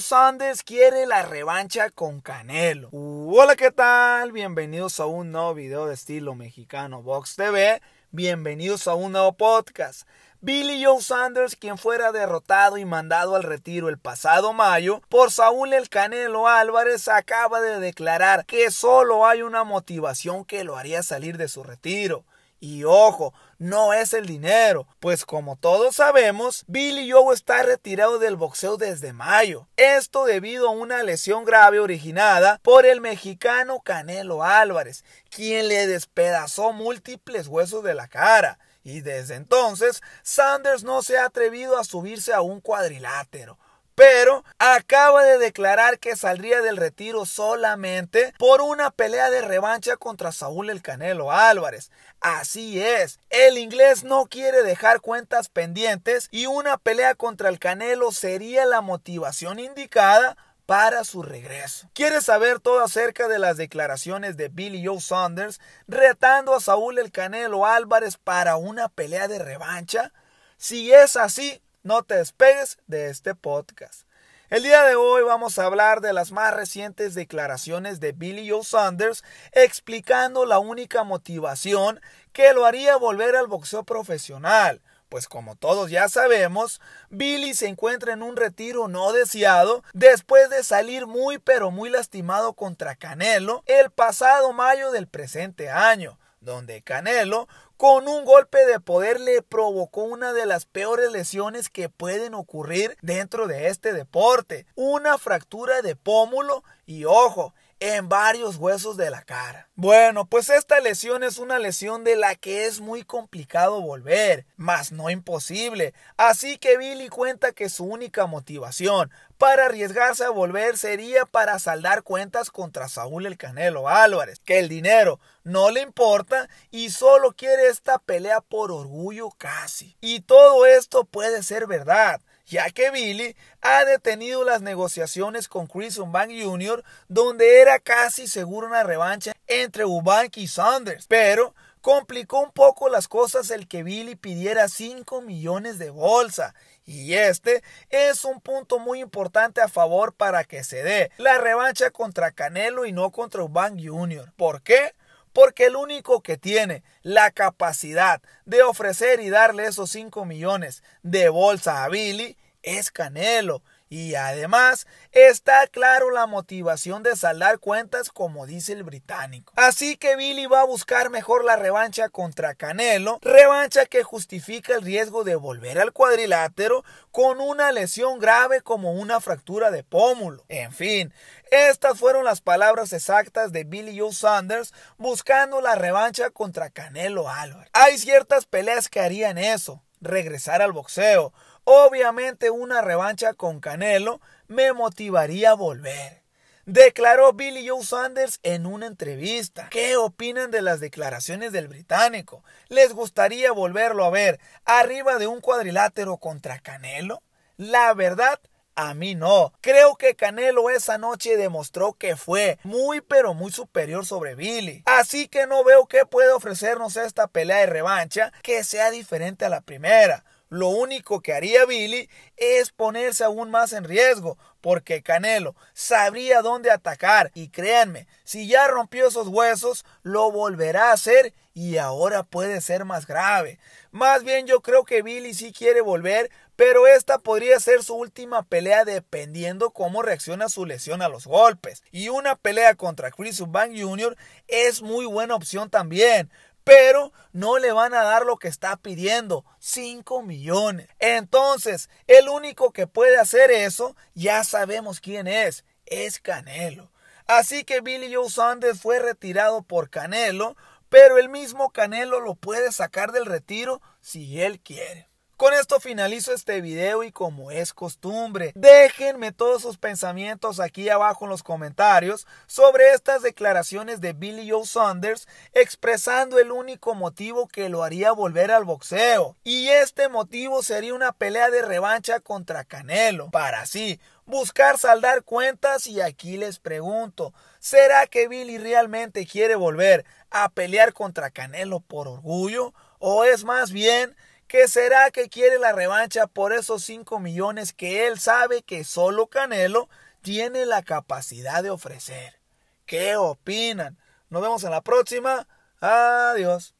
Sanders quiere la revancha con Canelo. Uh, hola, ¿qué tal? Bienvenidos a un nuevo video de estilo mexicano Box TV. Bienvenidos a un nuevo podcast. Billy Joe Sanders, quien fuera derrotado y mandado al retiro el pasado mayo por Saúl El Canelo Álvarez, acaba de declarar que solo hay una motivación que lo haría salir de su retiro y ojo, no es el dinero, pues como todos sabemos, Billy Joe está retirado del boxeo desde mayo. Esto debido a una lesión grave originada por el mexicano Canelo Álvarez, quien le despedazó múltiples huesos de la cara. Y desde entonces, Sanders no se ha atrevido a subirse a un cuadrilátero pero acaba de declarar que saldría del retiro solamente por una pelea de revancha contra Saúl el Canelo Álvarez. Así es, el inglés no quiere dejar cuentas pendientes y una pelea contra el Canelo sería la motivación indicada para su regreso. ¿Quieres saber todo acerca de las declaraciones de Billy Joe Saunders retando a Saúl el Canelo Álvarez para una pelea de revancha? Si es así, no te despegues de este podcast. El día de hoy vamos a hablar de las más recientes declaraciones de Billy Joe Saunders explicando la única motivación que lo haría volver al boxeo profesional. Pues como todos ya sabemos, Billy se encuentra en un retiro no deseado después de salir muy pero muy lastimado contra Canelo el pasado mayo del presente año donde Canelo con un golpe de poder le provocó una de las peores lesiones que pueden ocurrir dentro de este deporte, una fractura de pómulo y ojo, en varios huesos de la cara. Bueno, pues esta lesión es una lesión de la que es muy complicado volver, mas no imposible. Así que Billy cuenta que su única motivación para arriesgarse a volver sería para saldar cuentas contra Saúl el Canelo Álvarez, que el dinero no le importa y solo quiere esta pelea por orgullo casi. Y todo esto puede ser verdad ya que Billy ha detenido las negociaciones con Chris Eubank Jr., donde era casi seguro una revancha entre Ubank y Sanders. Pero complicó un poco las cosas el que Billy pidiera 5 millones de bolsa. Y este es un punto muy importante a favor para que se dé la revancha contra Canelo y no contra Ubank Jr. ¿Por qué? porque el único que tiene la capacidad de ofrecer y darle esos 5 millones de bolsa a Billy es Canelo. Y además está claro la motivación de saldar cuentas como dice el británico. Así que Billy va a buscar mejor la revancha contra Canelo, revancha que justifica el riesgo de volver al cuadrilátero con una lesión grave como una fractura de pómulo. En fin, estas fueron las palabras exactas de Billy Joe Sanders buscando la revancha contra Canelo Álvarez. Hay ciertas peleas que harían eso regresar al boxeo. Obviamente una revancha con Canelo me motivaría a volver. Declaró Billy Joe Sanders en una entrevista. ¿Qué opinan de las declaraciones del británico? ¿Les gustaría volverlo a ver arriba de un cuadrilátero contra Canelo? La verdad, a mí no. Creo que Canelo esa noche demostró que fue muy pero muy superior sobre Billy. Así que no veo qué puede ofrecernos esta pelea de revancha que sea diferente a la primera. Lo único que haría Billy es ponerse aún más en riesgo, porque Canelo sabría dónde atacar y créanme, si ya rompió esos huesos, lo volverá a hacer y ahora puede ser más grave. Más bien yo creo que Billy sí quiere volver, pero esta podría ser su última pelea dependiendo cómo reacciona su lesión a los golpes. Y una pelea contra Chris Subban Jr. es muy buena opción también, pero no le van a dar lo que está pidiendo, 5 millones. Entonces, el único que puede hacer eso, ya sabemos quién es, es Canelo. Así que Billy Joe Saunders fue retirado por Canelo, pero el mismo Canelo lo puede sacar del retiro si él quiere. Con esto finalizo este video y como es costumbre, déjenme todos sus pensamientos aquí abajo en los comentarios sobre estas declaraciones de Billy Joe Saunders expresando el único motivo que lo haría volver al boxeo. Y este motivo sería una pelea de revancha contra Canelo, para así buscar saldar cuentas y aquí les pregunto, ¿será que Billy realmente quiere volver a pelear contra Canelo por orgullo? ¿O es más bien ¿Qué será que quiere la revancha por esos 5 millones que él sabe que solo Canelo tiene la capacidad de ofrecer. ¿Qué opinan? Nos vemos en la próxima. Adiós.